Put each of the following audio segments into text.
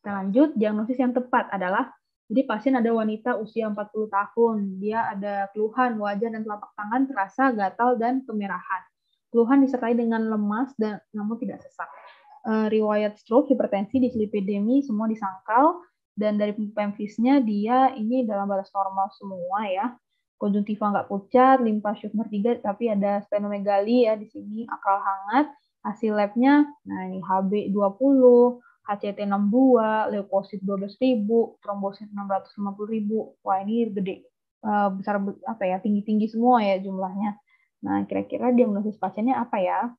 Kita nah, lanjut, diagnosis yang tepat adalah jadi pasien ada wanita usia 40 tahun, dia ada keluhan wajah dan telapak tangan terasa gatal dan kemerahan. Keluhan disertai dengan lemas dan namun tidak sesak. E, riwayat stroke, hipertensi, dislipidemi semua disangkal dan dari pemfisnya dia ini dalam batas normal semua ya. Konjungtiva nggak pucat, limpa syukur 3 tapi ada splenomegali ya di sini akal hangat, hasil labnya nah ini HB 20, HCT 62, leukosit 12.000, trombosit ribu. Wah, ini gede eh, besar apa ya? Tinggi-tinggi semua ya jumlahnya. Nah, kira-kira diagnosis pasiennya apa ya?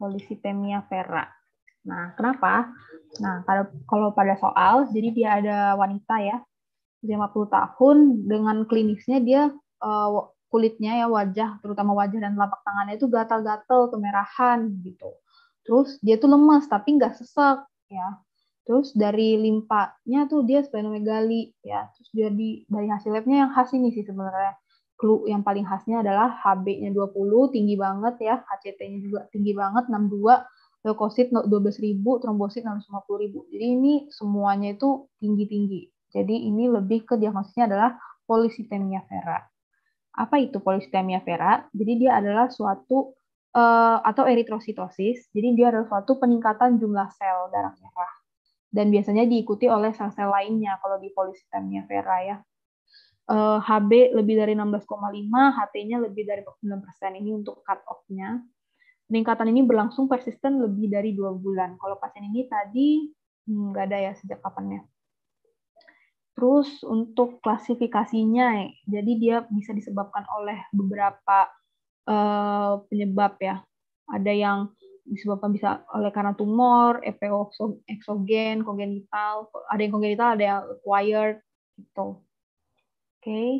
Polisitemia vera. Nah, kenapa? Nah, kalau kalau pada soal, jadi dia ada wanita ya, 50 tahun dengan klinisnya dia eh, kulitnya ya wajah, terutama wajah dan telapak tangannya itu gatal-gatal, kemerahan gitu. Terus dia tuh lemas tapi nggak sesak ya. Terus dari limpanya tuh dia splenomegali ya. Terus jadi dari hasil labnya yang khas ini sih sebenarnya. Clue yang paling khasnya adalah HB-nya 20 tinggi banget ya, HCT-nya juga tinggi banget 62, leukosit 12.000, trombosit 650.000. Jadi ini semuanya itu tinggi-tinggi. Jadi ini lebih ke diagnosisnya adalah polisitemia vera. Apa itu polisitemia vera? Jadi dia adalah suatu Eh, atau eritrositosis. Jadi dia adalah suatu peningkatan jumlah sel darah merah dan biasanya diikuti oleh sel-sel lainnya kalau di polisitemia vera ya. Uh, eh, HB lebih dari 16,5, HT-nya lebih dari 9% ini untuk cut off-nya. Peningkatan ini berlangsung persisten lebih dari dua bulan. Kalau pasien ini tadi hmm, nggak hmm, ada ya sejak kapannya Terus untuk klasifikasinya, jadi dia bisa disebabkan oleh beberapa Eh, penyebab ya. Ada yang disebabkan bisa oleh karena tumor, EPO exogen kongenital, ada yang kongenital, ada yang acquired gitu. Oke. Okay.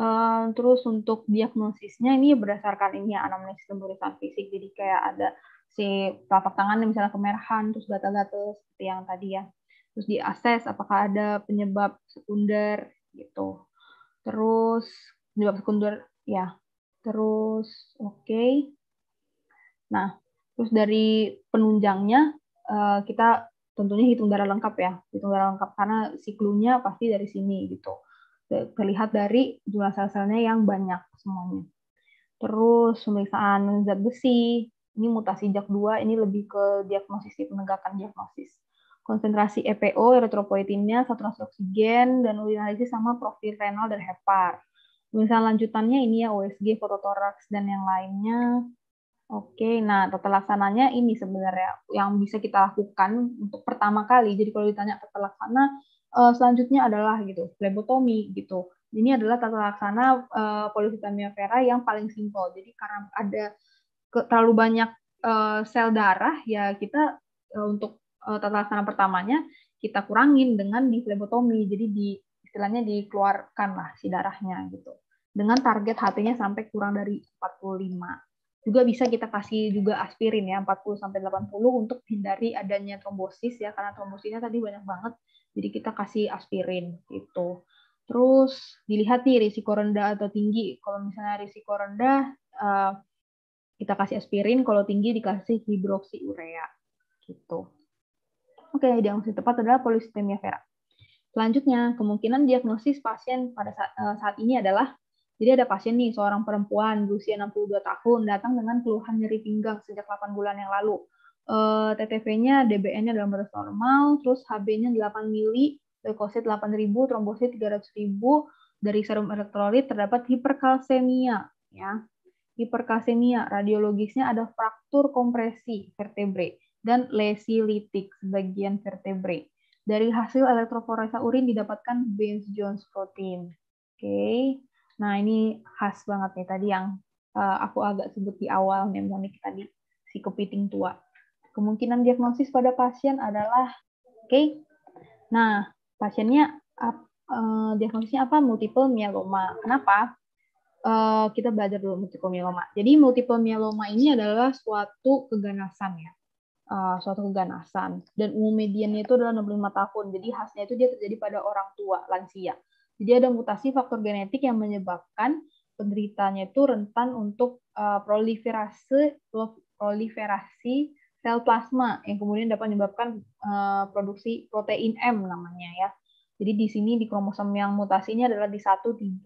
Uh, eh, terus untuk diagnosisnya ini berdasarkan ini ya anamnesis pemeriksaan fisik. Jadi kayak ada si telapak tangan misalnya kemerahan, terus gatal-gatal seperti yang tadi ya. Terus diakses apakah ada penyebab sekunder gitu. Terus penyebab sekunder ya terus oke. Okay. Nah, terus dari penunjangnya eh, kita tentunya hitung darah lengkap ya, hitung darah lengkap karena siklunya pasti dari sini gitu. Terlihat dari jumlah sel-selnya yang banyak semuanya. Terus pemeriksaan zat besi, ini mutasi JAK2, ini lebih ke diagnosis di penegakan diagnosis. Konsentrasi EPO, eritropoietinnya, saturasi oksigen, dan urinalisis sama profil renal dan hepar misal lanjutannya ini ya OSG, fototorax dan yang lainnya. Oke, nah tata laksananya ini sebenarnya yang bisa kita lakukan untuk pertama kali. Jadi kalau ditanya tata laksana, eh, selanjutnya adalah gitu, flebotomi gitu. Ini adalah tata laksana uh, eh, polisitemia vera yang paling simpel. Jadi karena ada terlalu banyak uh, sel darah, ya kita uh, untuk uh, tata laksana pertamanya kita kurangin dengan di flebotomi. Jadi di istilahnya dikeluarkan lah si darahnya gitu dengan target HT-nya sampai kurang dari 45. Juga bisa kita kasih juga aspirin ya 40 sampai 80 untuk hindari adanya trombosis ya karena trombosisnya tadi banyak banget. Jadi kita kasih aspirin gitu. Terus dilihat nih risiko rendah atau tinggi. Kalau misalnya risiko rendah eh, kita kasih aspirin, kalau tinggi dikasih hidroksiurea gitu. Oke, masih tepat adalah polistemia vera. Selanjutnya, kemungkinan diagnosis pasien pada saat, eh, saat ini adalah jadi ada pasien nih, seorang perempuan berusia 62 tahun, datang dengan keluhan nyeri pinggang sejak 8 bulan yang lalu. Uh, eh, TTV-nya, DBN-nya dalam batas normal, terus HB-nya 8 mili, leukosit 8.000, trombosit 300.000, dari serum elektrolit terdapat hiperkalsemia. Ya. Hiperkalsemia, radiologisnya ada fraktur kompresi vertebrae dan lesi litik sebagian vertebrae. Dari hasil elektroforesa urin didapatkan Benz-Jones protein. Oke. Okay. Nah, ini khas banget nih tadi yang uh, aku agak sebut di awal mnemonik tadi si kepiting tua. Kemungkinan diagnosis pada pasien adalah oke. Okay. Nah, pasiennya uh, uh, diagnosisnya apa? Multiple myeloma. Kenapa? Uh, kita belajar dulu multiple myeloma. Jadi multiple myeloma ini adalah suatu keganasan ya uh, suatu keganasan dan umum mediannya itu adalah 65 tahun. Jadi khasnya itu dia terjadi pada orang tua lansia. Jadi ada mutasi faktor genetik yang menyebabkan penderitanya itu rentan untuk uh, proliferasi proliferasi sel plasma yang kemudian dapat menyebabkan uh, produksi protein M namanya ya. Jadi di sini di kromosom yang mutasinya adalah di 1, 13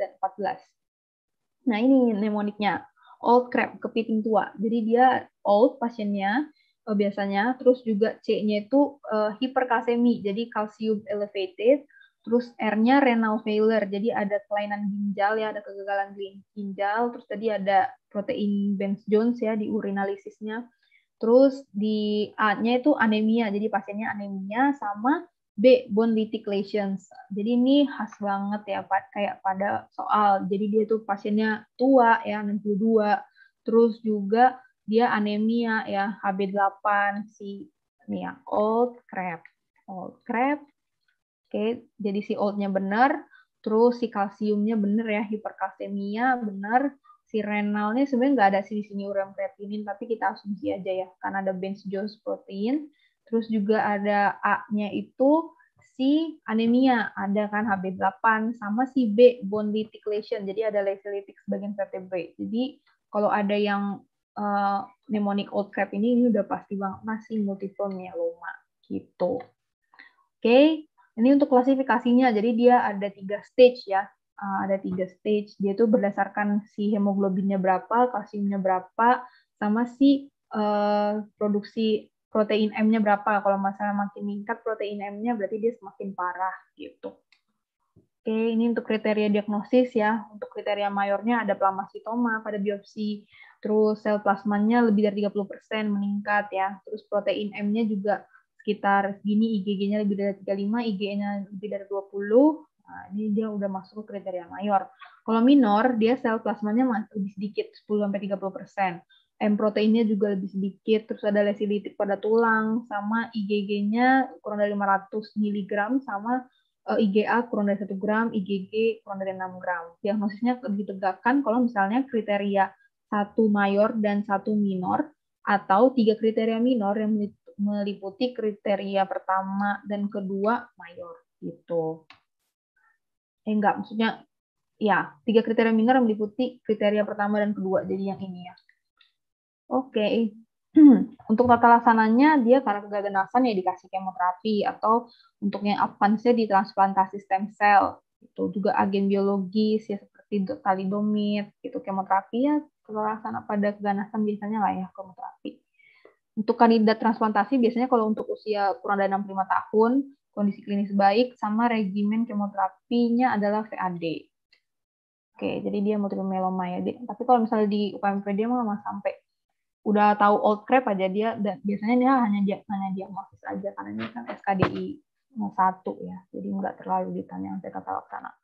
dan 14. Nah, ini mnemoniknya old crab, kepiting tua. Jadi dia old pasiennya uh, biasanya. Terus juga C-nya itu uh, hiperkalsemi, jadi kalsium elevated. Terus R-nya renal failure, jadi ada kelainan ginjal ya, ada kegagalan ginjal. Terus tadi ada protein Benz Jones ya di urinalisisnya. Terus di A-nya itu anemia, jadi pasiennya anemia sama B bone lytic lesions. Jadi ini khas banget ya Pak, kayak pada soal. Jadi dia tuh pasiennya tua ya 62. Terus juga dia anemia ya HB8 si ini ya old crab old crab oke jadi si oldnya benar terus si kalsiumnya benar ya hiperkalsemia benar si renalnya sebenarnya nggak ada sih di sini urem kreatinin tapi kita asumsi aja ya karena ada benzodiazepine protein terus juga ada A-nya itu si anemia ada kan HB8 sama si B bone lytic lesion jadi ada lytic sebagian vertebrae jadi kalau ada yang uh, mnemonic old crab ini ini udah pasti banget masih multiple myeloma ya, gitu. Oke, okay. ini untuk klasifikasinya. Jadi dia ada tiga stage ya. Uh, ada tiga stage. Dia tuh berdasarkan si hemoglobinnya berapa, kalsiumnya berapa, sama si uh, produksi protein M-nya berapa. Kalau masalah makin meningkat protein M-nya berarti dia semakin parah gitu. Oke, ini untuk kriteria diagnosis ya. Untuk kriteria mayornya ada plasmasitoma pada biopsi, terus sel plasmanya lebih dari 30% meningkat ya. Terus protein M-nya juga sekitar segini, IgG-nya lebih dari 35, IgE-nya lebih dari 20. Nah, ini dia udah masuk kriteria mayor. Kalau minor, dia sel plasmanya masih lebih sedikit, 10 sampai 30%. M proteinnya juga lebih sedikit, terus ada lesi litik pada tulang, sama IgG-nya kurang dari 500 mg, sama Eh, IgA kurang dari 1 gram, IgG kurang dari 6 gram. Diagnosisnya ditegakkan kalau misalnya kriteria satu mayor dan satu minor atau tiga kriteria minor yang meliputi kriteria pertama dan kedua mayor gitu. Eh enggak, maksudnya ya, tiga kriteria minor yang meliputi kriteria pertama dan kedua. Jadi yang ini ya. Oke. Okay. untuk tata laksananya dia karena kegagalan ya dikasih kemoterapi atau untuk yang advance transplantasi stem cell itu juga agen biologis ya seperti talidomid itu kemoterapi ya keganasan pada keganasan biasanya lah ya kemoterapi untuk kandidat transplantasi biasanya kalau untuk usia kurang dari 65 tahun kondisi klinis baik sama regimen kemoterapinya adalah VAD Oke, jadi dia multiple meloma ya. Tapi kalau misalnya di UKMPD mah sampai udah tahu old crab aja dia dan biasanya dia hanya dia hanya aja karena ini kan SKDI satu ya jadi nggak terlalu ditanya sampai tata laksana